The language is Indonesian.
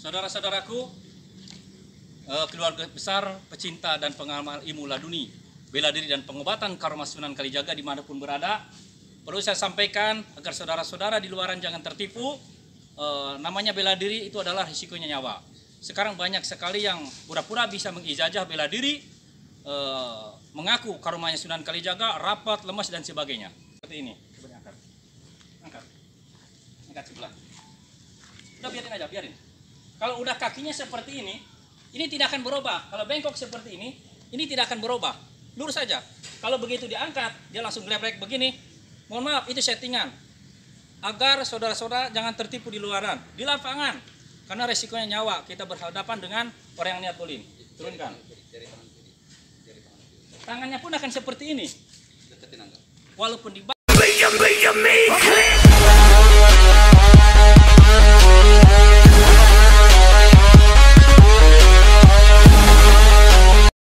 Saudara-saudaraku, eh, keluarga besar, pecinta dan pengamal ilmu laduni, bela diri dan pengobatan karma sunan Kalijaga dimanapun berada, perlu saya sampaikan agar saudara-saudara di luaran jangan tertipu, eh, namanya bela diri itu adalah risikonya nyawa. Sekarang banyak sekali yang pura-pura bisa mengijajah bela diri, eh, mengaku karmanya sunan Kalijaga, rapat, lemas dan sebagainya. Seperti ini, Angkat. Angkat sebelah. Udah biarin aja, biarin. Kalau udah kakinya seperti ini, ini tidak akan berubah. Kalau bengkok seperti ini, ini tidak akan berubah. Lurus saja. Kalau begitu diangkat, dia langsung gelebrek begini. Mohon maaf, itu settingan. Agar saudara-saudara jangan tertipu di luaran, di lapangan. Karena resikonya nyawa, kita berhadapan dengan orang yang niat bullying. Turunkan. Tangannya pun akan seperti ini. Walaupun di